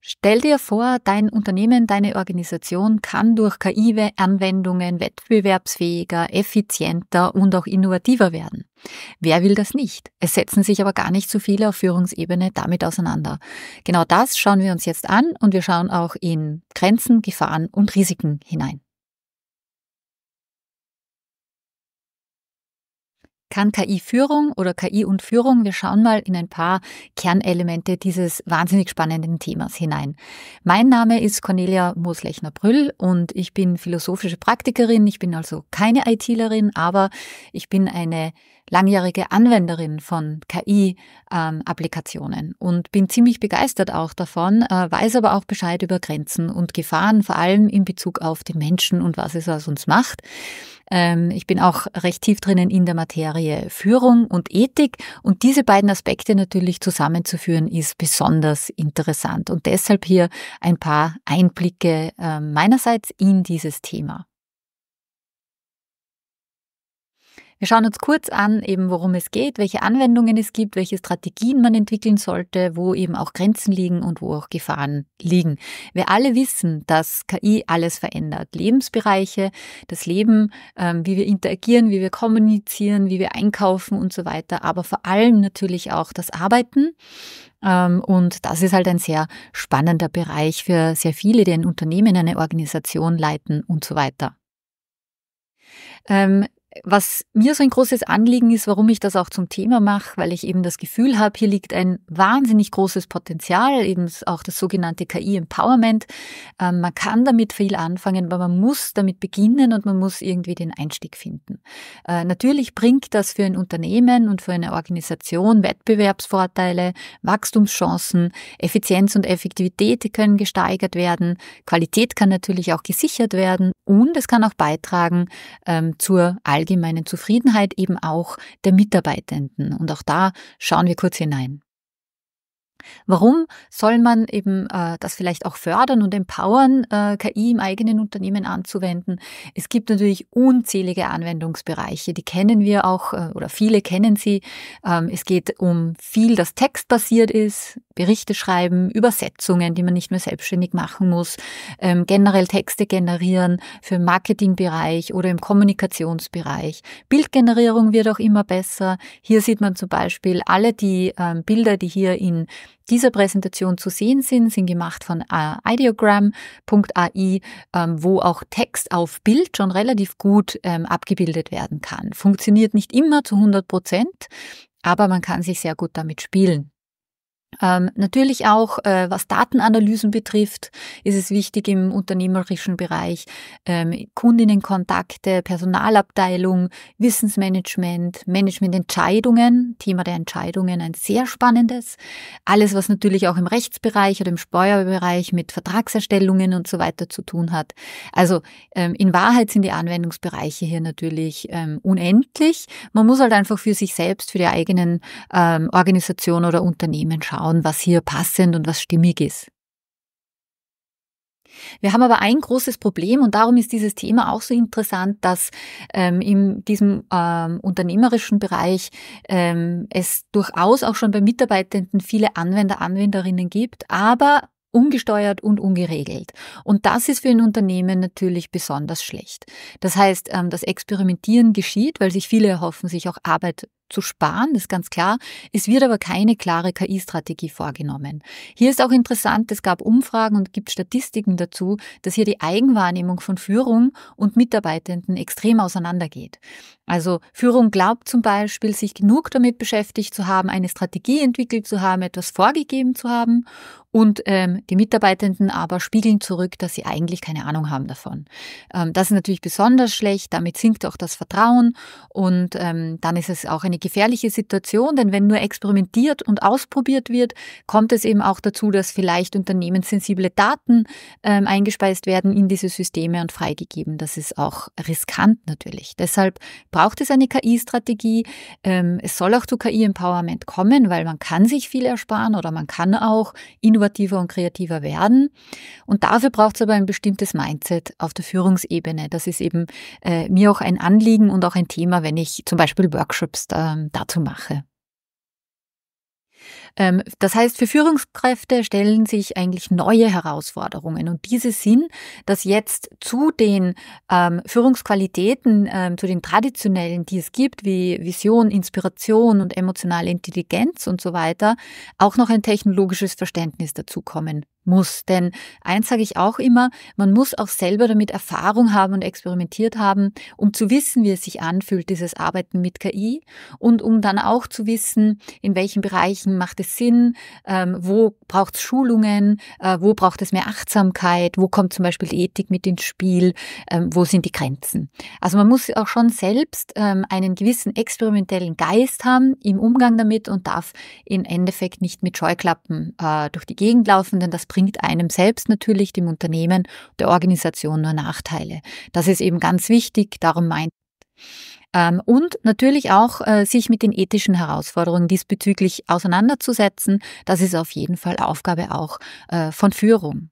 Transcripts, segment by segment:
Stell dir vor, dein Unternehmen, deine Organisation kann durch KI-Anwendungen wettbewerbsfähiger, effizienter und auch innovativer werden. Wer will das nicht? Es setzen sich aber gar nicht so viele auf Führungsebene damit auseinander. Genau das schauen wir uns jetzt an und wir schauen auch in Grenzen, Gefahren und Risiken hinein. kann KI Führung oder KI und Führung? Wir schauen mal in ein paar Kernelemente dieses wahnsinnig spannenden Themas hinein. Mein Name ist Cornelia Moslechner-Brüll und ich bin philosophische Praktikerin. Ich bin also keine ITlerin, aber ich bin eine langjährige Anwenderin von KI-Applikationen ähm, und bin ziemlich begeistert auch davon, äh, weiß aber auch Bescheid über Grenzen und Gefahren, vor allem in Bezug auf den Menschen und was es aus uns macht. Ähm, ich bin auch recht tief drinnen in der Materie Führung und Ethik und diese beiden Aspekte natürlich zusammenzuführen ist besonders interessant und deshalb hier ein paar Einblicke äh, meinerseits in dieses Thema. Wir schauen uns kurz an, eben worum es geht, welche Anwendungen es gibt, welche Strategien man entwickeln sollte, wo eben auch Grenzen liegen und wo auch Gefahren liegen. Wir alle wissen, dass KI alles verändert. Lebensbereiche, das Leben, ähm, wie wir interagieren, wie wir kommunizieren, wie wir einkaufen und so weiter, aber vor allem natürlich auch das Arbeiten. Ähm, und das ist halt ein sehr spannender Bereich für sehr viele, die ein Unternehmen, eine Organisation leiten und so weiter. Ähm, was mir so ein großes Anliegen ist, warum ich das auch zum Thema mache, weil ich eben das Gefühl habe, hier liegt ein wahnsinnig großes Potenzial, eben auch das sogenannte KI-Empowerment. Ähm, man kann damit viel anfangen, aber man muss damit beginnen und man muss irgendwie den Einstieg finden. Äh, natürlich bringt das für ein Unternehmen und für eine Organisation Wettbewerbsvorteile, Wachstumschancen, Effizienz und Effektivität können gesteigert werden, Qualität kann natürlich auch gesichert werden und es kann auch beitragen ähm, zur Allgemeinheit allgemeinen Zufriedenheit eben auch der Mitarbeitenden. Und auch da schauen wir kurz hinein. Warum soll man eben äh, das vielleicht auch fördern und empowern, äh, KI im eigenen Unternehmen anzuwenden? Es gibt natürlich unzählige Anwendungsbereiche, die kennen wir auch äh, oder viele kennen sie. Ähm, es geht um viel, das textbasiert ist, Berichte schreiben, Übersetzungen, die man nicht mehr selbstständig machen muss, ähm, generell Texte generieren für Marketingbereich oder im Kommunikationsbereich. Bildgenerierung wird auch immer besser. Hier sieht man zum Beispiel alle die ähm, Bilder, die hier in dieser Präsentation zu sehen sind, sind gemacht von äh, ideogram.ai, ähm, wo auch Text auf Bild schon relativ gut ähm, abgebildet werden kann. Funktioniert nicht immer zu 100 Prozent, aber man kann sich sehr gut damit spielen. Ähm, natürlich auch, äh, was Datenanalysen betrifft, ist es wichtig im unternehmerischen Bereich ähm, Kundinnenkontakte, Personalabteilung, Wissensmanagement, Managemententscheidungen, Thema der Entscheidungen ein sehr spannendes. Alles, was natürlich auch im Rechtsbereich oder im Steuerbereich mit Vertragserstellungen und so weiter zu tun hat. Also ähm, in Wahrheit sind die Anwendungsbereiche hier natürlich ähm, unendlich. Man muss halt einfach für sich selbst, für die eigenen ähm, Organisation oder Unternehmen schauen schauen, was hier passend und was stimmig ist. Wir haben aber ein großes Problem und darum ist dieses Thema auch so interessant, dass ähm, in diesem ähm, unternehmerischen Bereich ähm, es durchaus auch schon bei Mitarbeitenden viele Anwender, Anwenderinnen gibt, aber ungesteuert und ungeregelt. Und das ist für ein Unternehmen natürlich besonders schlecht. Das heißt, ähm, das Experimentieren geschieht, weil sich viele erhoffen, sich auch Arbeit zu sparen, das ist ganz klar. Es wird aber keine klare KI-Strategie vorgenommen. Hier ist auch interessant, es gab Umfragen und gibt Statistiken dazu, dass hier die Eigenwahrnehmung von Führung und Mitarbeitenden extrem auseinandergeht. Also Führung glaubt zum Beispiel, sich genug damit beschäftigt zu haben, eine Strategie entwickelt zu haben, etwas vorgegeben zu haben und ähm, die Mitarbeitenden aber spiegeln zurück, dass sie eigentlich keine Ahnung haben davon. Ähm, das ist natürlich besonders schlecht, damit sinkt auch das Vertrauen und ähm, dann ist es auch eine eine gefährliche Situation, denn wenn nur experimentiert und ausprobiert wird, kommt es eben auch dazu, dass vielleicht unternehmenssensible Daten ähm, eingespeist werden in diese Systeme und freigegeben. Das ist auch riskant natürlich. Deshalb braucht es eine KI-Strategie. Ähm, es soll auch zu KI-Empowerment kommen, weil man kann sich viel ersparen oder man kann auch innovativer und kreativer werden. Und dafür braucht es aber ein bestimmtes Mindset auf der Führungsebene. Das ist eben äh, mir auch ein Anliegen und auch ein Thema, wenn ich zum Beispiel Workshops da ähm, dazu mache. Ähm, das heißt, für Führungskräfte stellen sich eigentlich neue Herausforderungen und diese sind, dass jetzt zu den ähm, Führungsqualitäten, ähm, zu den traditionellen, die es gibt, wie Vision, Inspiration und emotionale Intelligenz und so weiter, auch noch ein technologisches Verständnis dazukommen muss. Denn eins sage ich auch immer, man muss auch selber damit Erfahrung haben und experimentiert haben, um zu wissen, wie es sich anfühlt, dieses Arbeiten mit KI und um dann auch zu wissen, in welchen Bereichen macht es Sinn, ähm, wo braucht es Schulungen, äh, wo braucht es mehr Achtsamkeit, wo kommt zum Beispiel die Ethik mit ins Spiel, ähm, wo sind die Grenzen. Also man muss auch schon selbst ähm, einen gewissen experimentellen Geist haben im Umgang damit und darf im Endeffekt nicht mit Scheuklappen äh, durch die Gegend laufen, denn das bringt einem selbst natürlich, dem Unternehmen, der Organisation nur Nachteile. Das ist eben ganz wichtig, darum meint ähm, und natürlich auch äh, sich mit den ethischen Herausforderungen diesbezüglich auseinanderzusetzen. Das ist auf jeden Fall Aufgabe auch äh, von Führung.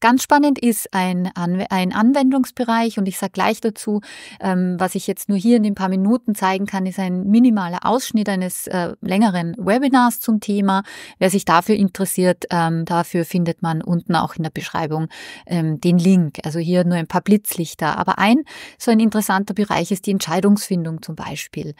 Ganz spannend ist ein, Anw ein Anwendungsbereich und ich sage gleich dazu, ähm, was ich jetzt nur hier in den paar Minuten zeigen kann, ist ein minimaler Ausschnitt eines äh, längeren Webinars zum Thema. Wer sich dafür interessiert, ähm, dafür findet man unten auch in der Beschreibung ähm, den Link. Also hier nur ein paar Blitzlichter. Aber ein so ein interessanter Bereich ist die Entscheidungsfindung zum Beispiel.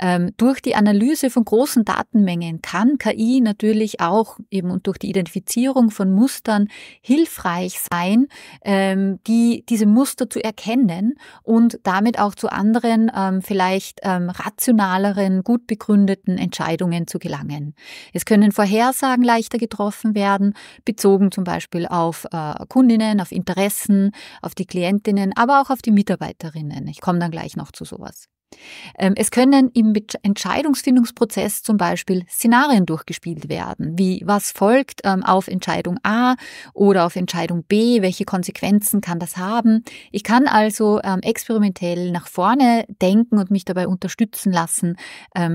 Ähm, durch die Analyse von großen Datenmengen kann KI natürlich auch eben und durch die Identifizierung von Mustern Hilfe hilfreich sein, ähm, die, diese Muster zu erkennen und damit auch zu anderen, ähm, vielleicht ähm, rationaleren, gut begründeten Entscheidungen zu gelangen. Es können Vorhersagen leichter getroffen werden, bezogen zum Beispiel auf äh, Kundinnen, auf Interessen, auf die Klientinnen, aber auch auf die Mitarbeiterinnen. Ich komme dann gleich noch zu sowas. Ähm, es können im Entscheidungsfindungsprozess zum Beispiel Szenarien durchgespielt werden, wie was folgt ähm, auf Entscheidung A oder auf Entscheidung B, welche Konsequenzen kann das haben. Ich kann also ähm, experimentell nach vorne denken und mich dabei unterstützen lassen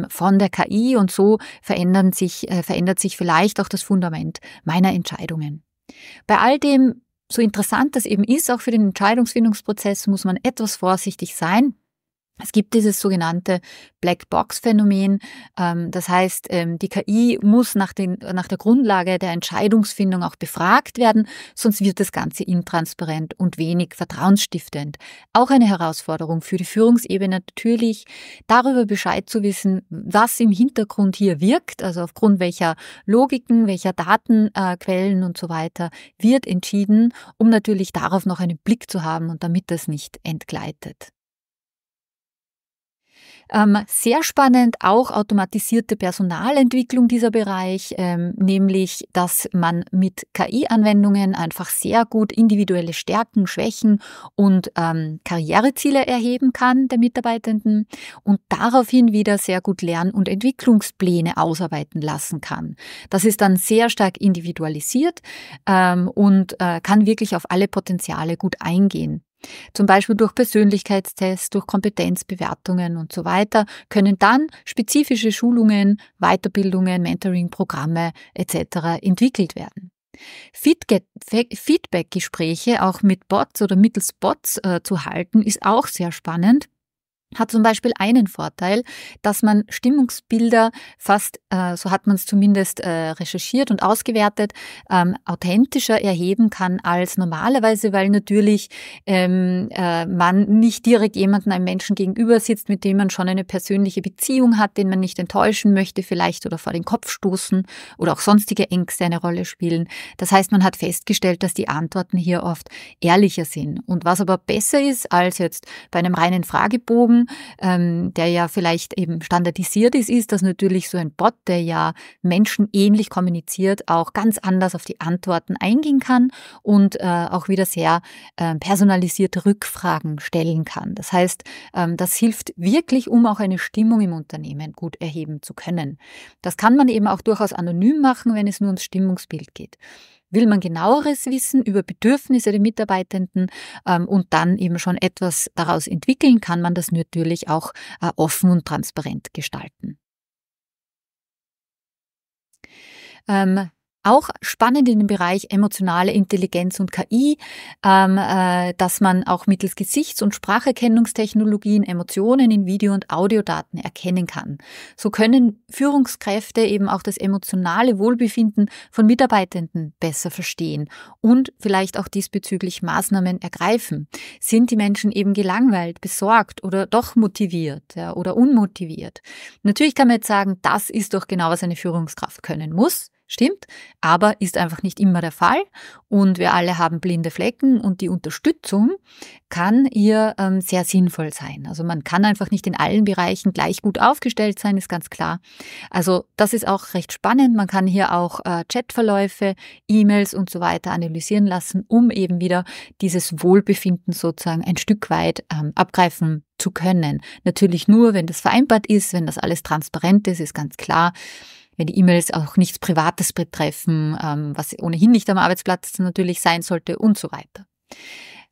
von der KI und so verändern sich, äh, verändert sich vielleicht auch das Fundament meiner Entscheidungen. Bei all dem so interessant das eben ist, auch für den Entscheidungsfindungsprozess, muss man etwas vorsichtig sein. Es gibt dieses sogenannte Black Box Phänomen. Ähm, das heißt, ähm, die KI muss nach, den, nach der Grundlage der Entscheidungsfindung auch befragt werden, sonst wird das Ganze intransparent und wenig vertrauensstiftend. Auch eine Herausforderung für die Führungsebene natürlich, darüber Bescheid zu wissen, was im Hintergrund hier wirkt, also aufgrund welcher Logiken, welcher Datenquellen und so weiter wird entschieden, um natürlich darauf noch einen Blick zu haben und damit das nicht entgleitet. Ähm, sehr spannend auch automatisierte Personalentwicklung dieser Bereich, ähm, nämlich dass man mit KI-Anwendungen einfach sehr gut individuelle Stärken, Schwächen und ähm, Karriereziele erheben kann der Mitarbeitenden und daraufhin wieder sehr gut Lern- und Entwicklungspläne ausarbeiten lassen kann. Das ist dann sehr stark individualisiert und äh, kann wirklich auf alle Potenziale gut eingehen. Zum Beispiel durch Persönlichkeitstests, durch Kompetenzbewertungen und so weiter, können dann spezifische Schulungen, Weiterbildungen, Mentoring-Programme etc. entwickelt werden. Feedback-Gespräche auch mit Bots oder mittels Bots äh, zu halten, ist auch sehr spannend, hat zum Beispiel einen Vorteil, dass man Stimmungsbilder fast, äh, so hat man es zumindest äh, recherchiert und ausgewertet, ähm, authentischer erheben kann als normalerweise, weil natürlich ähm, äh, man nicht direkt jemanden einem Menschen gegenüber sitzt, mit dem man schon eine persönliche Beziehung hat, den man nicht enttäuschen möchte vielleicht oder vor den Kopf stoßen oder auch sonstige Ängste eine Rolle spielen. Das heißt, man hat festgestellt, dass die Antworten hier oft ehrlicher sind. Und was aber besser ist als jetzt bei einem reinen Fragebogen, ähm, der ja vielleicht eben standardisiert ist, ist, dass natürlich so ein Bot, der ja menschenähnlich kommuniziert, auch ganz anders auf die Antworten eingehen kann und äh, auch wieder sehr äh, personalisierte Rückfragen stellen kann. Das heißt, ähm, das hilft wirklich, um auch eine Stimmung im Unternehmen gut erheben zu können. Das kann man eben auch durchaus anonym machen, wenn es nur ums Stimmungsbild geht will man genaueres wissen über Bedürfnisse der Mitarbeitenden ähm, und dann eben schon etwas daraus entwickeln, kann man das natürlich auch äh, offen und transparent gestalten. Ähm, auch spannend in dem Bereich emotionale Intelligenz und KI, ähm, äh, dass man auch mittels Gesichts- und Spracherkennungstechnologien Emotionen in Video- und Audiodaten erkennen kann. So können Führungskräfte eben auch das emotionale Wohlbefinden von Mitarbeitenden besser verstehen und vielleicht auch diesbezüglich Maßnahmen ergreifen. Sind die Menschen eben gelangweilt, besorgt oder doch motiviert ja, oder unmotiviert? Natürlich kann man jetzt sagen, das ist doch genau, was eine Führungskraft können muss stimmt, aber ist einfach nicht immer der Fall. Und wir alle haben blinde Flecken und die Unterstützung kann ihr ähm, sehr sinnvoll sein. Also man kann einfach nicht in allen Bereichen gleich gut aufgestellt sein, ist ganz klar. Also das ist auch recht spannend. Man kann hier auch äh, Chatverläufe, E-Mails und so weiter analysieren lassen, um eben wieder dieses Wohlbefinden sozusagen ein Stück weit ähm, abgreifen zu können. Natürlich nur, wenn das vereinbart ist, wenn das alles transparent ist, ist ganz klar wenn die E-Mails auch nichts Privates betreffen, ähm, was ohnehin nicht am Arbeitsplatz natürlich sein sollte und so weiter.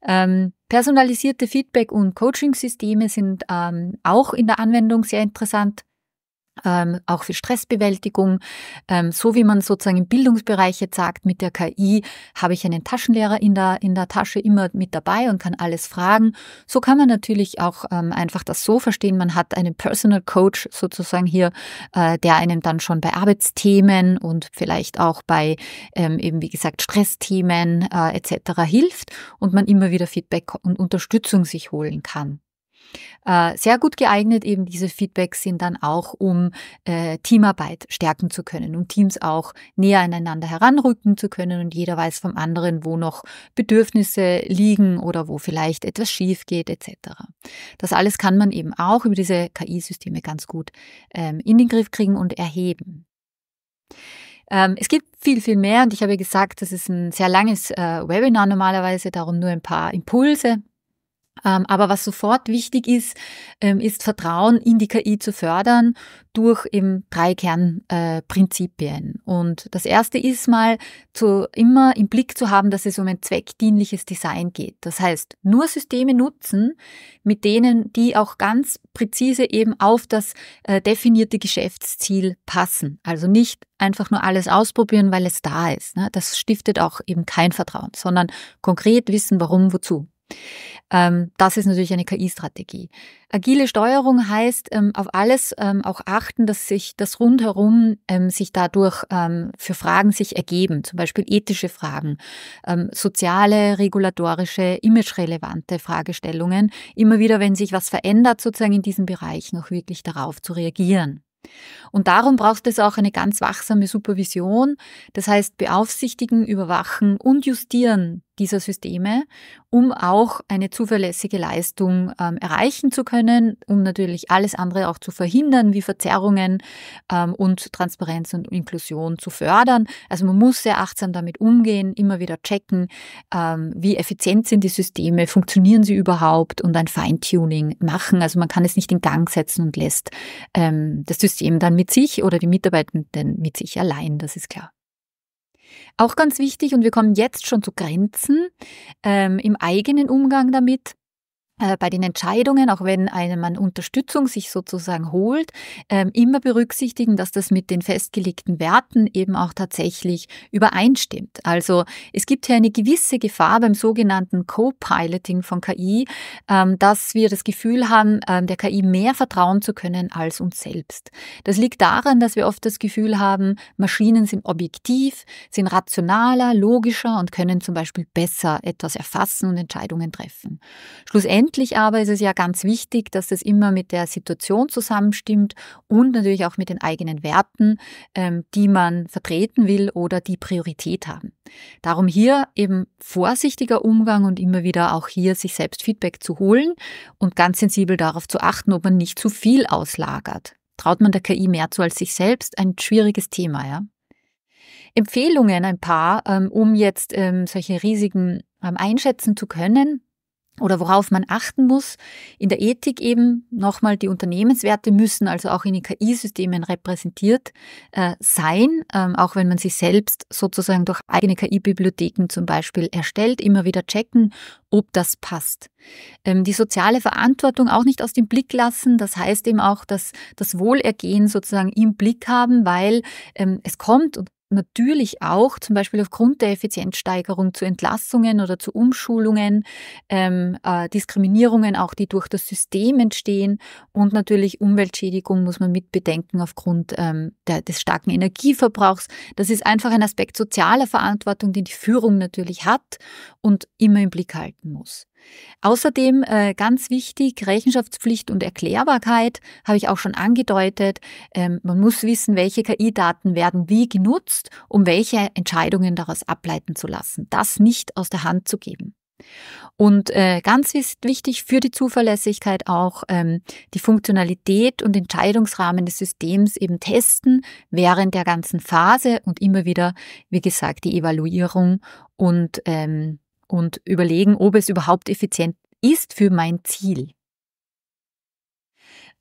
Ähm, personalisierte Feedback- und Coaching-Systeme sind ähm, auch in der Anwendung sehr interessant ähm, auch für Stressbewältigung. Ähm, so wie man sozusagen im Bildungsbereich jetzt sagt, mit der KI habe ich einen Taschenlehrer in der, in der Tasche immer mit dabei und kann alles fragen. So kann man natürlich auch ähm, einfach das so verstehen. Man hat einen Personal Coach sozusagen hier, äh, der einem dann schon bei Arbeitsthemen und vielleicht auch bei ähm, eben, wie gesagt, Stressthemen äh, etc. hilft und man immer wieder Feedback und Unterstützung sich holen kann äh, sehr gut geeignet. Eben diese Feedbacks sind dann auch, um äh, Teamarbeit stärken zu können, um Teams auch näher aneinander heranrücken zu können und jeder weiß vom anderen, wo noch Bedürfnisse liegen oder wo vielleicht etwas schief geht etc. Das alles kann man eben auch über diese KI-Systeme ganz gut ähm, in den Griff kriegen und erheben ähm, es gibt viel, viel mehr und ich habe gesagt, das ist ein sehr langes äh, Webinar normalerweise, darum nur ein paar Impulse. Ähm, aber was sofort wichtig ist, ähm, ist Vertrauen in die KI zu fördern durch eben drei Kernprinzipien. und das erste ist mal, zu, immer im Blick zu haben, dass es um ein zweckdienliches Design geht. Das heißt, nur Systeme nutzen, mit denen die auch ganz präzise eben auf das äh, definierte Geschäftsziel passen. Also nicht einfach nur alles ausprobieren, weil es da ist. Ne? Das stiftet auch eben kein Vertrauen, sondern konkret wissen, warum, wozu. Ähm, das ist natürlich eine KI-Strategie. Agile Steuerung heißt ähm, auf alles ähm, auch achten, dass sich das rundherum sich dadurch für Fragen sich ergeben, zum Beispiel ethische Fragen, soziale, regulatorische, image-relevante Fragestellungen, immer wieder, wenn sich was verändert, sozusagen in diesem Bereich noch wirklich darauf zu reagieren. Und darum braucht es auch eine ganz wachsame Supervision, das heißt beaufsichtigen, überwachen und justieren dieser Systeme, um auch eine zuverlässige Leistung ähm, erreichen zu können, um natürlich alles andere auch zu verhindern, wie Verzerrungen ähm, und Transparenz und Inklusion zu fördern. Also man muss sehr achtsam damit umgehen, immer wieder checken, ähm, wie effizient sind die Systeme, funktionieren sie überhaupt und ein Feintuning machen. Also man kann es nicht in Gang setzen und lässt ähm, das System dann mit sich oder die Mitarbeitenden mit sich allein, das ist klar. Auch ganz wichtig, und wir kommen jetzt schon zu Grenzen ähm, im eigenen Umgang damit, äh, bei den Entscheidungen, auch wenn einem man Unterstützung sich sozusagen holt, ähm, immer berücksichtigen, dass das mit den festgelegten Werten eben auch tatsächlich übereinstimmt. Also es gibt hier eine gewisse Gefahr beim sogenannten Co-Piloting von KI, ähm, dass wir das Gefühl haben, ähm, der KI mehr vertrauen zu können als uns selbst. Das liegt daran, dass wir oft das Gefühl haben, Maschinen sind objektiv, sind rationaler, logischer und können zum Beispiel besser etwas erfassen und Entscheidungen treffen. Schlussendlich Gesamtlich aber ist es ja ganz wichtig, dass das immer mit der Situation zusammenstimmt und natürlich auch mit den eigenen Werten, ähm, die man vertreten will oder die Priorität haben. Darum hier eben vorsichtiger Umgang und immer wieder auch hier sich selbst Feedback zu holen und ganz sensibel darauf zu achten, ob man nicht zu viel auslagert. Traut man der KI mehr zu als sich selbst? Ein schwieriges Thema, ja. Empfehlungen ein paar, ähm, um jetzt ähm, solche Risiken einschätzen zu können oder worauf man achten muss. In der Ethik eben nochmal, die Unternehmenswerte müssen also auch in den KI-Systemen repräsentiert äh, sein, ähm, auch wenn man sie selbst sozusagen durch eigene KI-Bibliotheken zum Beispiel erstellt, immer wieder checken, ob das passt. Ähm, die soziale Verantwortung auch nicht aus dem Blick lassen, das heißt eben auch, dass das Wohlergehen sozusagen im Blick haben, weil ähm, es kommt und natürlich auch zum Beispiel aufgrund der Effizienzsteigerung zu Entlassungen oder zu Umschulungen, ähm, äh, Diskriminierungen auch, die durch das System entstehen und natürlich Umweltschädigung muss man mitbedenken aufgrund ähm, der, des starken Energieverbrauchs. Das ist einfach ein Aspekt sozialer Verantwortung, den die Führung natürlich hat und immer im Blick halten muss. Außerdem äh, ganz wichtig, Rechenschaftspflicht und Erklärbarkeit habe ich auch schon angedeutet. Ähm, man muss wissen, welche KI-Daten werden wie genutzt, um welche Entscheidungen daraus ableiten zu lassen. Das nicht aus der Hand zu geben. Und äh, ganz wichtig für die Zuverlässigkeit auch ähm, die Funktionalität und Entscheidungsrahmen des Systems eben testen während der ganzen Phase und immer wieder, wie gesagt, die Evaluierung und ähm, und überlegen, ob es überhaupt effizient ist für mein Ziel.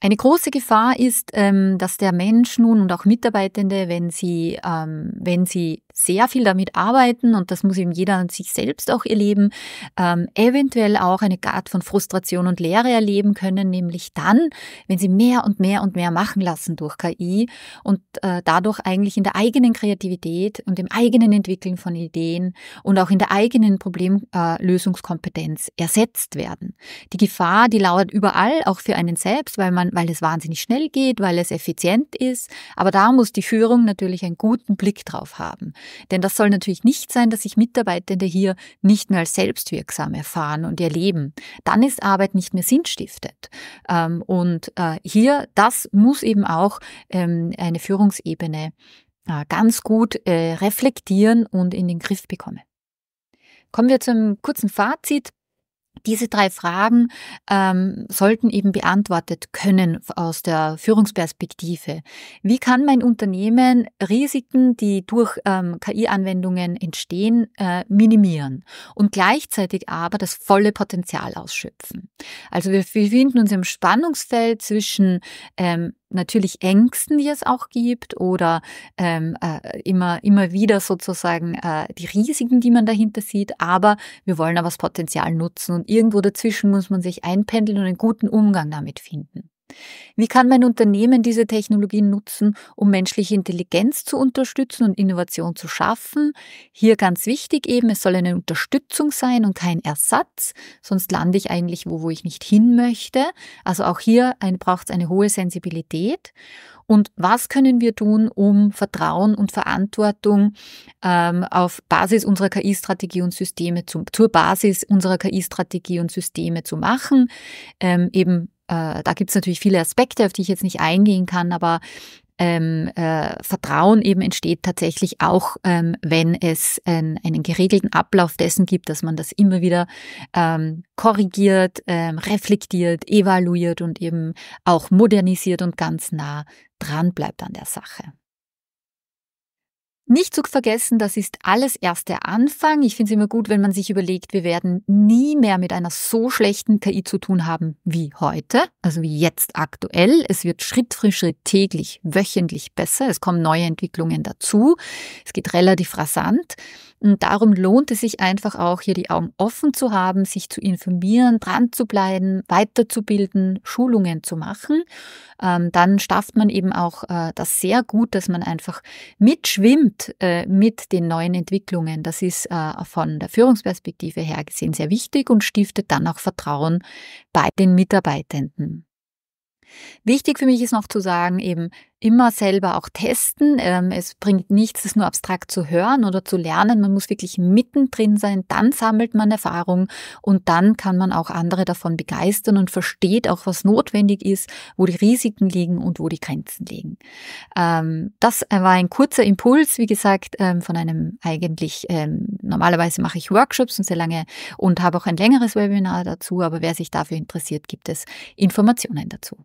Eine große Gefahr ist, ähm, dass der Mensch nun und auch Mitarbeitende, wenn sie, ähm, wenn sie sehr viel damit arbeiten und das muss eben jeder an sich selbst auch erleben, ähm, eventuell auch eine Art von Frustration und Leere erleben können, nämlich dann, wenn sie mehr und mehr und mehr machen lassen durch KI und äh, dadurch eigentlich in der eigenen Kreativität und im eigenen Entwickeln von Ideen und auch in der eigenen Problemlösungskompetenz äh, ersetzt werden. Die Gefahr, die lauert überall, auch für einen selbst, weil man, weil es wahnsinnig schnell geht, weil es effizient ist. Aber da muss die Führung natürlich einen guten Blick drauf haben. Denn das soll natürlich nicht sein, dass sich Mitarbeitende hier nicht mehr als selbstwirksam erfahren und erleben. Dann ist Arbeit nicht mehr sinnstiftend. Ähm, und äh, hier, das muss eben auch ähm, eine Führungsebene äh, ganz gut äh, reflektieren und in den Griff bekommen. Kommen wir zum kurzen Fazit. Diese drei Fragen ähm, sollten eben beantwortet können aus der Führungsperspektive. Wie kann mein Unternehmen Risiken, die durch ähm, KI-Anwendungen entstehen, äh, minimieren und gleichzeitig aber das volle Potenzial ausschöpfen? Also wir befinden uns im Spannungsfeld zwischen ähm, natürlich Ängsten, die es auch gibt oder ähm, äh, immer, immer wieder sozusagen äh, die Risiken, die man dahinter sieht. Aber wir wollen aber das Potenzial nutzen und irgendwo dazwischen muss man sich einpendeln und einen guten Umgang damit finden. Wie kann mein Unternehmen diese Technologien nutzen, um menschliche Intelligenz zu unterstützen und Innovation zu schaffen? Hier ganz wichtig eben, es soll eine Unterstützung sein und kein Ersatz, sonst lande ich eigentlich wo, wo ich nicht hin möchte. Also auch hier braucht es eine hohe Sensibilität. Und was können wir tun, um Vertrauen und Verantwortung ähm, auf Basis unserer KI-Strategie und Systeme zu, zur Basis unserer KI-Strategie und Systeme zu machen? Ähm, eben äh, da gibt es natürlich viele Aspekte, auf die ich jetzt nicht eingehen kann, aber ähm, äh, Vertrauen eben entsteht tatsächlich auch, ähm, wenn es ähm, einen geregelten Ablauf dessen gibt, dass man das immer wieder ähm, korrigiert, ähm, reflektiert, evaluiert und eben auch modernisiert und ganz nah dran bleibt an der Sache. Nicht zu vergessen, das ist alles erst der Anfang. Ich finde es immer gut, wenn man sich überlegt, wir werden nie mehr mit einer so schlechten KI zu tun haben wie heute, also wie jetzt aktuell. Es wird Schritt für Schritt täglich, wöchentlich besser. Es kommen neue Entwicklungen dazu. Es geht relativ rasant. Und darum lohnt es sich einfach auch, hier die Augen offen zu haben, sich zu informieren, dran zu bleiben, weiterzubilden, Schulungen zu machen. Ähm, dann schafft man eben auch äh, das sehr gut, dass man einfach mitschwimmt äh, mit den neuen Entwicklungen. Das ist äh, von der Führungsperspektive her gesehen sehr wichtig und stiftet dann auch Vertrauen bei den Mitarbeitenden. Wichtig für mich ist noch zu sagen, eben immer selber auch testen. Ähm, es bringt nichts, es nur abstrakt zu hören oder zu lernen. Man muss wirklich mittendrin sein. Dann sammelt man Erfahrung und dann kann man auch andere davon begeistern und versteht auch, was notwendig ist, wo die Risiken liegen und wo die Grenzen liegen. Ähm, das war ein kurzer Impuls, wie gesagt, ähm, von einem eigentlich, normalerweise mache ich Workshops und sehr lange und habe auch ein längeres Webinar dazu. Aber wer sich dafür interessiert, gibt es Informationen dazu.